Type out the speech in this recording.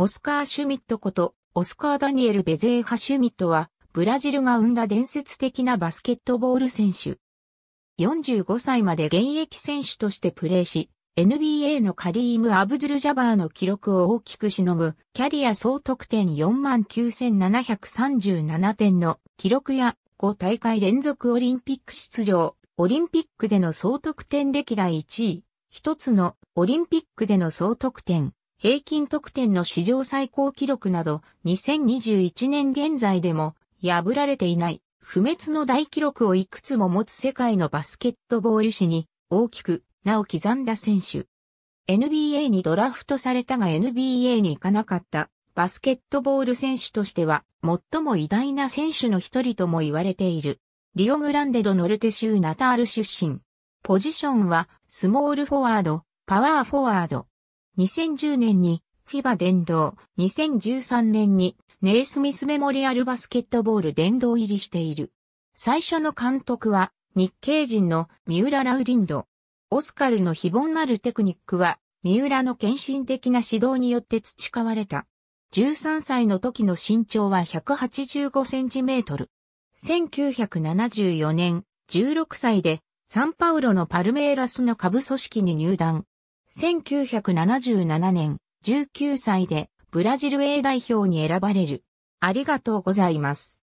オスカー・シュミットこと、オスカー・ダニエル・ベゼーハ・シュミットは、ブラジルが生んだ伝説的なバスケットボール選手。45歳まで現役選手としてプレーし、NBA のカリーム・アブドゥル・ジャバーの記録を大きくしのぐ、キャリア総得点49,737点の記録や、5大会連続オリンピック出場、オリンピックでの総得点歴代1位、一つのオリンピックでの総得点、平均得点の史上最高記録など、2021年現在でも破られていない、不滅の大記録をいくつも持つ世界のバスケットボール史に大きく名を刻んだ選手。NBA にドラフトされたが NBA に行かなかったバスケットボール選手としては最も偉大な選手の一人とも言われている。リオグランデドノルテ州ナタール出身。ポジションはスモールフォワード、パワーフォワード。2010年に FIBA 殿堂、2013年にネイスミスメモリアルバスケットボール殿堂入りしている。最初の監督は日系人の三浦ラウリンド。オスカルの非凡なるテクニックは三浦の献身的な指導によって培われた。13歳の時の身長は185センチメートル。1974年16歳でサンパウロのパルメイラスの下部組織に入団。1977年、19歳でブラジル A 代表に選ばれる。ありがとうございます。